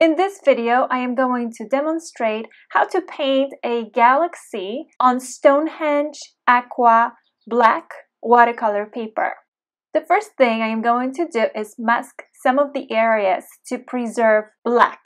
In this video, I am going to demonstrate how to paint a galaxy on Stonehenge Aqua Black watercolor paper. The first thing I am going to do is mask some of the areas to preserve black.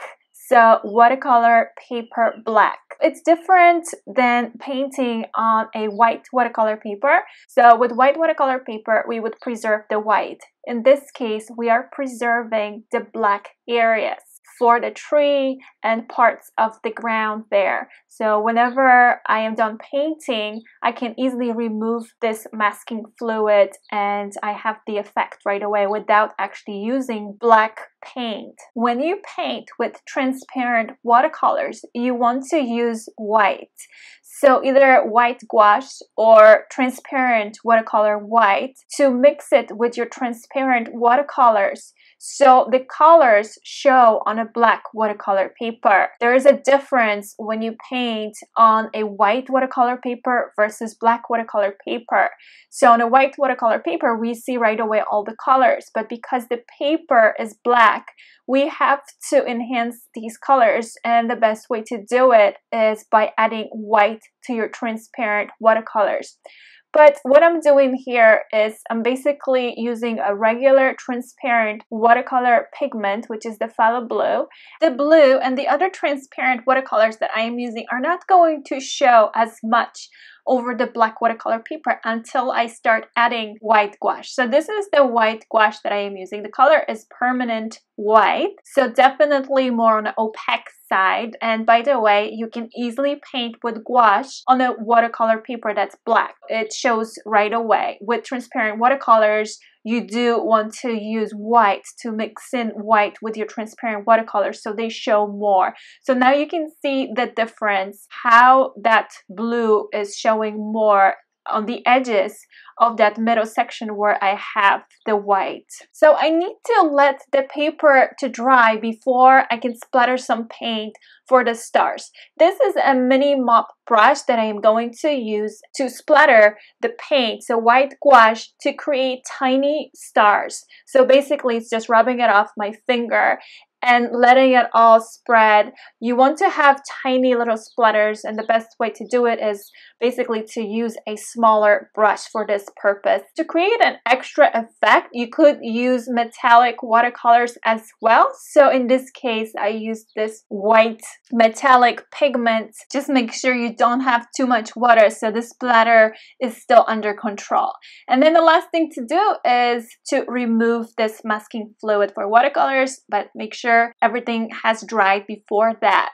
So watercolor paper black. It's different than painting on a white watercolor paper. So with white watercolor paper, we would preserve the white. In this case, we are preserving the black areas for the tree and parts of the ground there. So whenever I am done painting, I can easily remove this masking fluid and I have the effect right away without actually using black paint. When you paint with transparent watercolors, you want to use white. So either white gouache or transparent watercolor white to mix it with your transparent watercolors so the colors show on a black watercolor paper. There is a difference when you paint on a white watercolor paper versus black watercolor paper. So on a white watercolor paper, we see right away all the colors, but because the paper is black, black, we have to enhance these colors and the best way to do it is by adding white to your transparent watercolors. But what I'm doing here is I'm basically using a regular transparent watercolor pigment, which is the phthalo blue. The blue and the other transparent watercolors that I am using are not going to show as much over the black watercolor paper until I start adding white gouache. So this is the white gouache that I am using. The color is permanent white, so definitely more on the opaque side. And by the way, you can easily paint with gouache on a watercolor paper that's black. It shows right away. With transparent watercolors, you do want to use white to mix in white with your transparent watercolors so they show more. So now you can see the difference, how that blue is showing more on the edges of that middle section where I have the white. So I need to let the paper to dry before I can splatter some paint for the stars. This is a mini mop brush that I am going to use to splatter the paint, so white gouache, to create tiny stars. So basically it's just rubbing it off my finger and letting it all spread. You want to have tiny little splatters and the best way to do it is basically to use a smaller brush for this purpose. To create an extra effect, you could use metallic watercolors as well. So in this case, I used this white metallic pigment. Just make sure you don't have too much water so the splatter is still under control. And then the last thing to do is to remove this masking fluid for watercolors, but make sure everything has dried before that.